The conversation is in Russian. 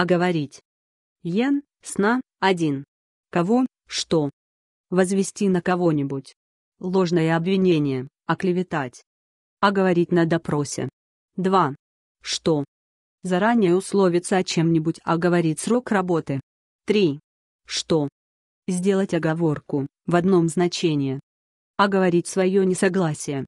а говорить. Йен, сна, один. Кого, что. Возвести на кого-нибудь. Ложное обвинение, оклеветать. А говорить на допросе. 2. Что. Заранее условиться о чем-нибудь, а говорить срок работы. 3. Что. Сделать оговорку, в одном значении. А говорить свое несогласие,